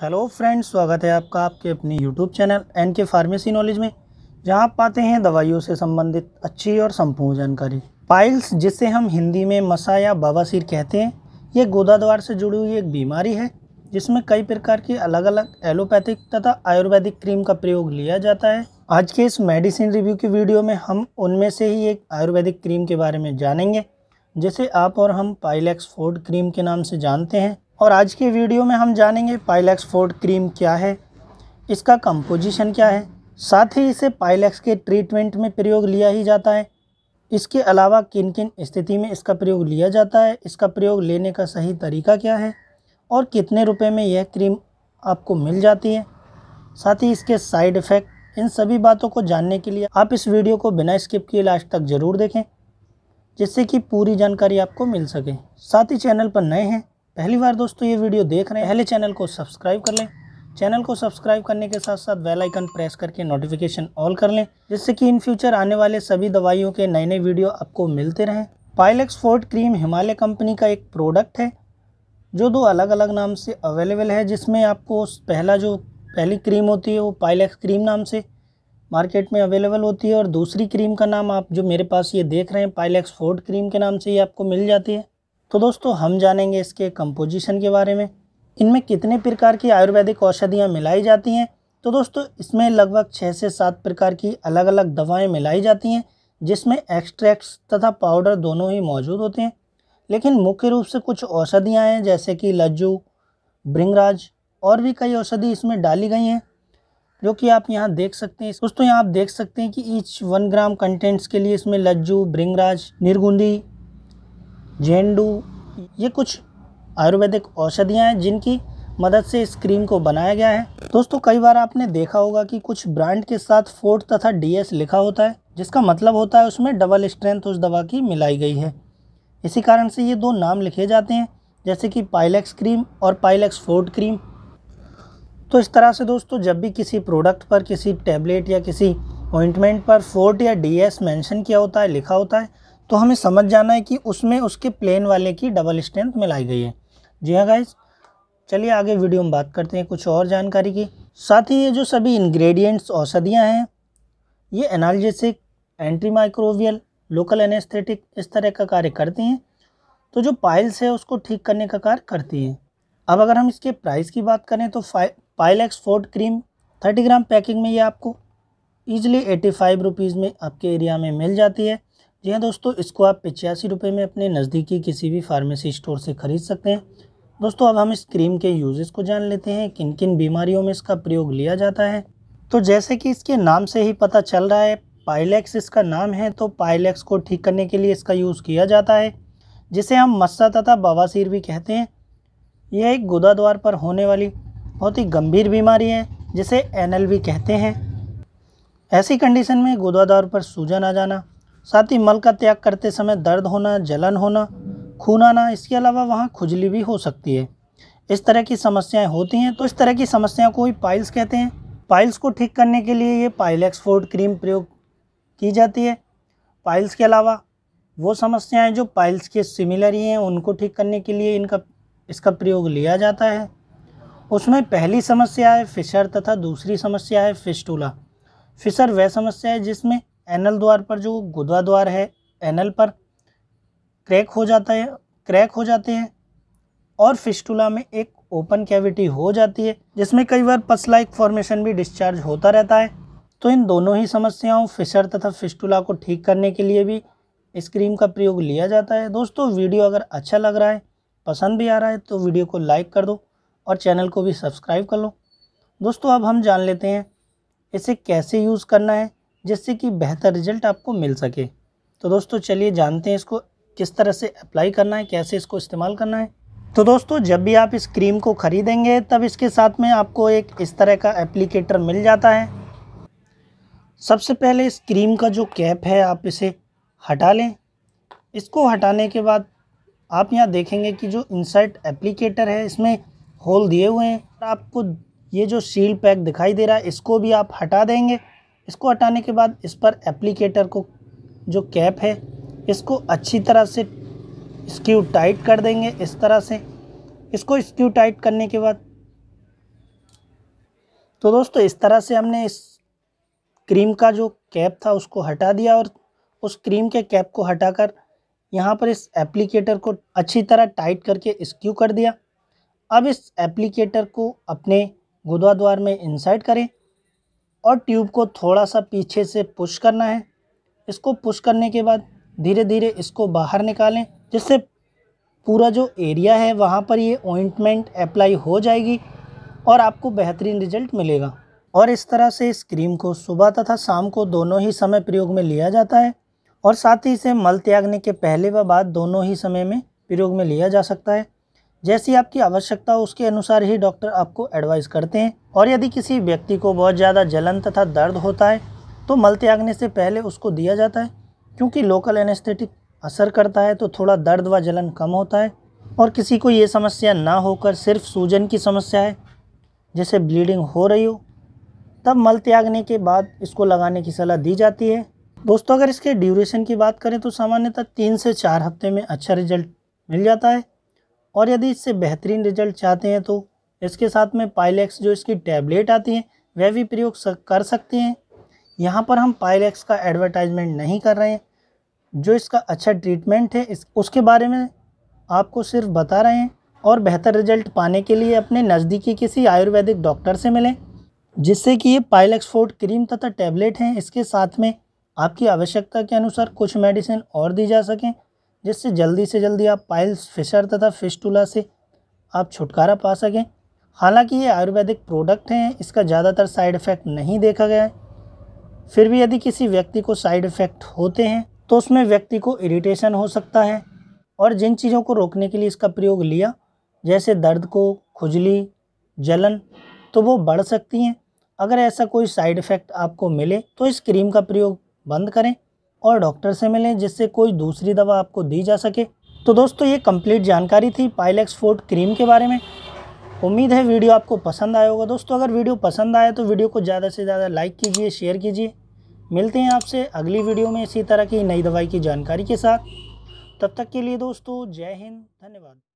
hello friends स्वागत है आपका आपके अपने YouTube channel N K pharmacy knowledge में जहां आप पाते हैं दवाइयों से संबंधित अच्छी और संपूर्ण जानकारी पाइल्स जिसे हम हिंदी में मसा या बाबासीर कहते हैं गोदा द्वार से जुड़ी हुई एक बीमारी है जिसमें कई प्रकार की अलग अलग एलोपैथिक तथा आयुर्वेदिक क्रीम का प्रयोग लिया जाता है आज के इस मेडिसिन रिव्यू की वीडियो में हम उनमें से ही एक आयुर्वेदिक क्रीम के बारे में जानेंगे जिसे आप और हम पाइलेक्स फोर्ड क्रीम के नाम से जानते हैं और आज की वीडियो में हम जानेंगे पाइलेक्स फोर्ड क्रीम क्या है इसका कंपोजिशन क्या है साथ ही इसे पाइलेक्स के ट्रीटमेंट में प्रयोग लिया ही जाता है इसके अलावा किन किन स्थिति में इसका प्रयोग लिया जाता है इसका प्रयोग लेने का सही तरीका क्या है और कितने रुपये में यह क्रीम आपको मिल जाती है साथ ही इसके साइड इफ़ेक्ट इन सभी बातों को जानने के लिए आप इस वीडियो को बिना स्किप किए लास्ट तक ज़रूर देखें जिससे कि पूरी जानकारी आपको मिल सके साथ ही चैनल पर नए हैं पहली बार दोस्तों ये वीडियो देख रहे हैं पहले चैनल को सब्सक्राइब कर लें चैनल को सब्सक्राइब करने के साथ साथ बेल आइकन प्रेस करके नोटिफिकेशन ऑल कर लें जिससे कि इन फ्यूचर आने वाले सभी दवाइयों के नए नए वीडियो आपको मिलते रहें Pilex forte cream Himalaya company का एक प्रोडक्ट है जो दो अलग अलग नाम से अवेलेबल है जिसमें आपको पहला जो पहली क्रीम होती है वो पाइलेक्स क्रीम नाम से मार्केट में अवेलेबल होती है और दूसरी क्रीम का नाम आप जो मेरे पास ये देख रहे हैं पाइलेक्स फोर्ड क्रीम के नाम से ये आपको मिल जाती है तो दोस्तों हम जानेंगे इसके कंपोजिशन के बारे में इनमें कितने प्रकार की आयुर्वेदिक औषधियाँ मिलाई जाती हैं तो दोस्तों इसमें लगभग छः से सात प्रकार की अलग अलग दवाएँ मिलाई जाती हैं जिसमें एक्सट्रैक्ट्स तथा पाउडर दोनों ही मौजूद होते हैं लेकिन मुख्य रूप से कुछ औषधियाँ हैं जैसे कि लज्जू ब्रिंगराज और भी कई औषधि इसमें डाली गई हैं जो कि आप यहाँ देख सकते हैं दोस्तों यहाँ आप देख सकते हैं कि ईच वन ग्राम कंटेंट्स के लिए इसमें लज्जू ब्रिंगराज निर्गुंदी झेंडू ये कुछ आयुर्वेदिक औषधियाँ हैं जिनकी मदद से इस क्रीम को बनाया गया है दोस्तों कई बार आपने देखा होगा कि कुछ ब्रांड के साथ फोर्ट तथा डीएस लिखा होता है जिसका मतलब होता है उसमें डबल स्ट्रेंथ उस दवा की मिलाई गई है इसी कारण से ये दो नाम लिखे जाते हैं जैसे कि पाइलेक्स क्रीम और पाइलेक्स फोर्ट क्रीम तो इस तरह से दोस्तों जब भी किसी प्रोडक्ट पर किसी टैबलेट या किसी ऑइंटमेंट पर फोर्ट या डी एस किया होता है लिखा होता है तो हमें समझ जाना है कि उसमें उसके प्लेन वाले की डबल स्ट्रेंथ मिलाई गई है जी हाँ गाइज चलिए आगे वीडियो में बात करते हैं कुछ और जानकारी की साथ ही ये जो सभी इंग्रेडिएंट्स औषधियाँ हैं ये analgesic antimicrobial local anaesthetic इस तरह का कार्य करती हैं तो जो पाइल्स है उसको ठीक करने का कार्य करती हैं अब अगर हम इसके प्राइस की बात करें तो Pilex forte cream thirty gram packing में ये आपको ईजिली एटी फाइव रुपीज़ में आपके एरिया में मिल जाती है जी हाँ दोस्तों इसको आप पचासी रुपये में अपने नज़दीकी किसी भी फार्मेसी स्टोर से ख़रीद सकते हैं दोस्तों अब हम इस क्रीम के यूजेस को जान लेते हैं किन किन बीमारियों में इसका प्रयोग लिया जाता है तो जैसे कि इसके नाम से ही पता चल रहा है पाइलेक्स इसका नाम है तो पाइलेक्स को ठीक करने के लिए इसका यूज़ किया जाता है जिसे हम मस्सा तथा बवासीर भी कहते हैं यह एक गुदा द्वार पर होने वाली बहुत ही गंभीर बीमारी है जिसे एनल भी कहते हैं ऐसी कंडीशन में गुदा द्वार पर सूजन आ जाना साथ ही मल का त्याग करते समय दर्द होना जलन होना खून आना इसके अलावा वहाँ खुजली भी हो सकती है इस तरह की समस्याएं होती हैं तो इस तरह की समस्याओं को ही पाइल्स कहते हैं पाइल्स को ठीक करने के लिए ये पाइल एक्सफोर्ड क्रीम प्रयोग की जाती है पाइल्स के अलावा वो समस्याएं जो पाइल्स के सिमिलर ही हैं उनको ठीक करने के लिए इनका इसका प्रयोग लिया जाता है उसमें पहली समस्या है फिशर तथा दूसरी समस्या है फिस्टूला फिशर वह समस्या है जिसमें एनल द्वार पर जो गुदा द्वार है एनल पर क्रैक हो जाता है क्रैक हो जाते हैं और फिस्टूला में एक ओपन कैविटी हो जाती है जिसमें कई बार पसलाइक फॉर्मेशन भी डिस्चार्ज होता रहता है तो इन दोनों ही समस्याओं फिशर तथा फिस्टूला को ठीक करने के लिए भी इस क्रीम का प्रयोग लिया जाता है दोस्तों वीडियो अगर अच्छा लग रहा है पसंद भी आ रहा है तो वीडियो को लाइक कर दो और चैनल को भी सब्सक्राइब कर लो दोस्तों अब हम जान लेते हैं इसे कैसे यूज़ करना है जिससे कि बेहतर रिजल्ट आपको मिल सके तो दोस्तों चलिए जानते हैं इसको किस तरह से अप्लाई करना है कैसे इसको इस्तेमाल करना है तो दोस्तों जब भी आप इस क्रीम को ख़रीदेंगे तब इसके साथ में आपको एक इस तरह का एप्लीकेटर मिल जाता है सबसे पहले इस क्रीम का जो कैप है आप इसे हटा लें इसको हटाने के बाद आप यहाँ देखेंगे कि जो इंसर्ट एप्लीकेटर है इसमें होल दिए हुए हैं आपको ये जो सील पैक दिखाई दे रहा है इसको भी आप हटा देंगे इसको हटाने के बाद इस पर एप्लीकेटर को जो कैप है इसको अच्छी तरह से स्क्यू टाइट कर देंगे इस तरह से इसको स्क्यू टाइट करने के बाद तो दोस्तों इस तरह से हमने इस क्रीम का जो कैप था उसको हटा दिया और उस क्रीम के कैप को हटाकर यहाँ पर इस एप्लीकेटर को अच्छी तरह टाइट करके स्क्यू कर दिया अब इस एप्लीकेटर को अपने गुदा द्वार में इंसर्ट करें और ट्यूब को थोड़ा सा पीछे से पुश करना है इसको पुश करने के बाद धीरे धीरे इसको बाहर निकालें जिससे पूरा जो एरिया है वहाँ पर ये ऑइंटमेंट अप्लाई हो जाएगी और आपको बेहतरीन रिजल्ट मिलेगा और इस तरह से इस क्रीम को सुबह तथा शाम को दोनों ही समय प्रयोग में लिया जाता है और साथ ही इसे मल त्यागने के पहले व बाद दोनों ही समय में प्रयोग में लिया जा सकता है जैसी आपकी आवश्यकता हो उसके अनुसार ही डॉक्टर आपको एडवाइस करते हैं और यदि किसी व्यक्ति को बहुत ज़्यादा जलन तथा दर्द होता है तो मल त्यागने से पहले उसको दिया जाता है क्योंकि लोकल एनेस्थेटिक असर करता है तो थोड़ा दर्द व जलन कम होता है और किसी को ये समस्या ना होकर सिर्फ सूजन की समस्या है जैसे ब्लीडिंग हो रही हो तब मल त्यागने के बाद इसको लगाने की सलाह दी जाती है दोस्तों अगर इसके ड्यूरेशन की बात करें तो सामान्यतः तीन से चार हफ्ते में अच्छा रिजल्ट मिल जाता है और यदि इससे बेहतरीन रिजल्ट चाहते हैं तो इसके साथ में पाइलेक्स जो इसकी टैबलेट आती है वह भी प्रयोग कर सकते हैं यहाँ पर हम पाइलेक्स का एडवर्टाइजमेंट नहीं कर रहे हैं जो इसका अच्छा ट्रीटमेंट है इस उसके बारे में आपको सिर्फ बता रहे हैं और बेहतर रिजल्ट पाने के लिए अपने नज़दीकी किसी आयुर्वेदिक डॉक्टर से मिलें जिससे कि ये पाइलेक्स फोर्ट क्रीम तथा टैबलेट हैं इसके साथ में आपकी आवश्यकता के अनुसार कुछ मेडिसिन और दी जा सकें जिससे जल्दी से जल्दी आप पाइल्स फिशर तथा फिशटूला से आप छुटकारा पा सकें हालांकि ये आयुर्वेदिक प्रोडक्ट हैं इसका ज़्यादातर साइड इफ़ेक्ट नहीं देखा गया है फिर भी यदि किसी व्यक्ति को साइड इफ़ेक्ट होते हैं तो उसमें व्यक्ति को इरिटेशन हो सकता है और जिन चीज़ों को रोकने के लिए इसका प्रयोग लिया जैसे दर्द को खुजली जलन तो वो बढ़ सकती हैं अगर ऐसा कोई साइड इफ़ेक्ट आपको मिले तो इस क्रीम का प्रयोग बंद करें और डॉक्टर से मिलें जिससे कोई दूसरी दवा आपको दी जा सके तो दोस्तों ये कंप्लीट जानकारी थी पाइलेक्स फोर्ट क्रीम के बारे में उम्मीद है वीडियो आपको पसंद आया होगा दोस्तों अगर वीडियो पसंद आया तो वीडियो को ज़्यादा से ज़्यादा लाइक कीजिए शेयर कीजिए मिलते हैं आपसे अगली वीडियो में इसी तरह की नई दवाई की जानकारी के साथ तब तक के लिए दोस्तों जय हिंद धन्यवाद